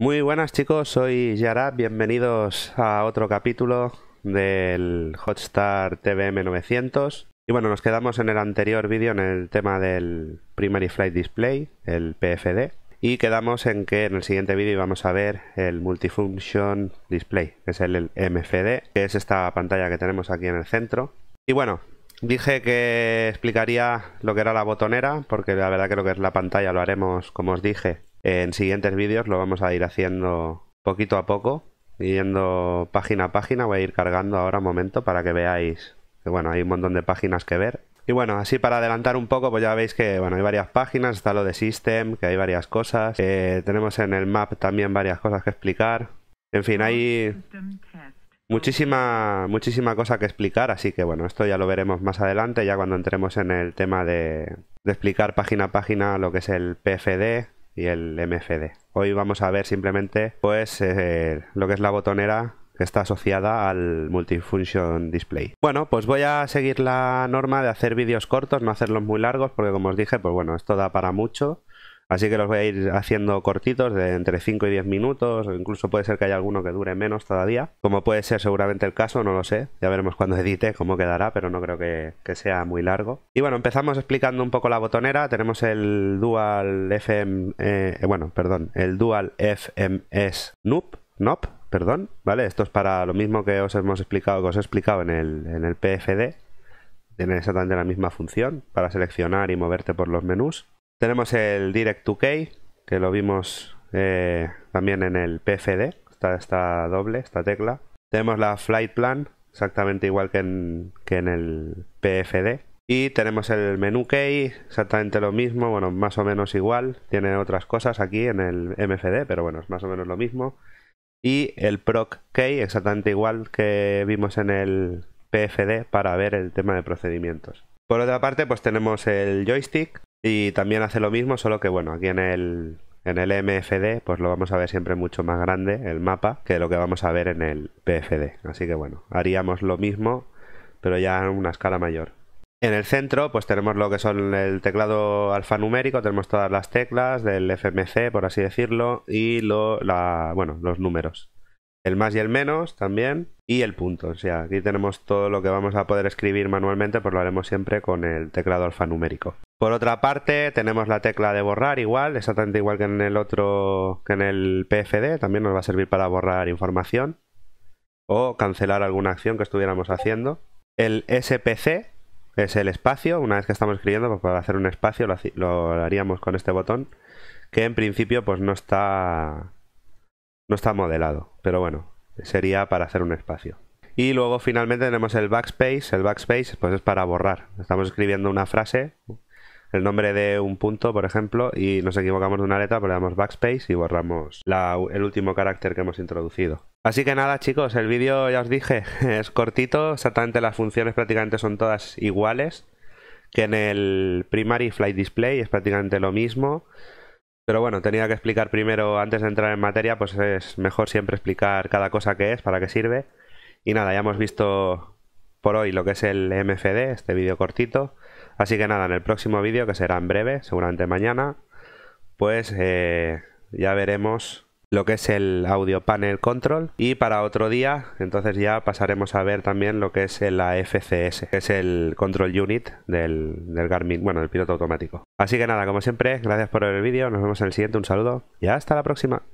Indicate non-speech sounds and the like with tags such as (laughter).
Muy buenas chicos, soy yara bienvenidos a otro capítulo del Hotstar TVM 900. Y bueno, nos quedamos en el anterior vídeo en el tema del Primary Flight Display, el PFD, y quedamos en que en el siguiente vídeo vamos a ver el Multifunction Display, que es el MFD, que es esta pantalla que tenemos aquí en el centro. Y bueno, Dije que explicaría lo que era la botonera, porque la verdad que lo que es la pantalla lo haremos, como os dije, en siguientes vídeos lo vamos a ir haciendo poquito a poco, yendo página a página. Voy a ir cargando ahora un momento para que veáis que bueno, hay un montón de páginas que ver. Y bueno, así para adelantar un poco, pues ya veis que bueno, hay varias páginas, está lo de System, que hay varias cosas. Eh, tenemos en el map también varias cosas que explicar. En fin, hay muchísima, muchísima cosa que explicar, así que bueno, esto ya lo veremos más adelante, ya cuando entremos en el tema de, de explicar página a página lo que es el PFD, el MFD. Hoy vamos a ver simplemente pues eh, lo que es la botonera que está asociada al Multifunction Display. Bueno, pues voy a seguir la norma de hacer vídeos cortos, no hacerlos muy largos, porque como os dije, pues bueno, esto da para mucho. Así que los voy a ir haciendo cortitos de entre 5 y 10 minutos, o incluso puede ser que haya alguno que dure menos todavía, como puede ser seguramente el caso, no lo sé, ya veremos cuando edite cómo quedará, pero no creo que, sea muy largo. Y bueno, empezamos explicando un poco la botonera, tenemos el Dual FM, eh, bueno, perdón, el Dual FMS Noop, NOP, perdón, ¿vale? Esto es para lo mismo que os hemos explicado, que os he explicado en el, en el PFD, tiene exactamente la misma función para seleccionar y moverte por los menús. Tenemos el Direct 2K, que lo vimos eh, también en el PFD, está esta doble, esta tecla. Tenemos la Flight Plan, exactamente igual que en, que en el PFD. Y tenemos el menú key, exactamente lo mismo, bueno, más o menos igual. Tiene otras cosas aquí en el MFD, pero bueno, es más o menos lo mismo. Y el proc key, exactamente igual que vimos en el PFD para ver el tema de procedimientos. Por otra parte, pues tenemos el joystick, y también hace lo mismo, solo que bueno, aquí en el, MFD, pues lo vamos a ver siempre mucho más grande el mapa que lo que vamos a ver en el PFD. Así que bueno, haríamos lo mismo, pero ya en una escala mayor. En el centro, pues tenemos lo que son el teclado alfanumérico, tenemos todas las teclas del FMC, por así decirlo, y lo, bueno, los números. El más y el menos también, y el punto. O sea, aquí tenemos todo lo que vamos a poder escribir manualmente, pues lo haremos siempre con el teclado alfanumérico. Por otra parte, tenemos la tecla de borrar igual, exactamente igual que en el otro, que en el PFD, también nos va a servir para borrar información o cancelar alguna acción que estuviéramos haciendo. El SPC es el espacio, una vez que estamos escribiendo, pues para hacer un espacio lo, haríamos con este botón, que en principio pues no está no está modelado, pero bueno, sería para hacer un espacio. Y luego finalmente tenemos el backspace. El backspace pues es para borrar. Estamos escribiendo una frase el nombre de un punto, por ejemplo, y nos equivocamos de una letra, pues le damos backspace y borramos el último carácter que hemos introducido. Así que nada chicos, el vídeo ya os dije, (laughs) es cortito, exactamente las funciones prácticamente son todas iguales, que en el primary flight display es prácticamente lo mismo. Pero bueno, tenía que explicar primero, antes de entrar en materia, pues es mejor siempre explicar cada cosa que es, para qué sirve. Y nada, ya hemos visto por hoy lo que es el MFD, este vídeo cortito. Así que nada, en el próximo vídeo, que será en breve, seguramente mañana, pues eh, ya veremos lo que es el audio panel control y para otro día entonces ya pasaremos a ver también lo que es la FCS que es el control unit del, del Garmin bueno del piloto automático así que nada como siempre gracias por ver el vídeo nos vemos en el siguiente un saludo y hasta la próxima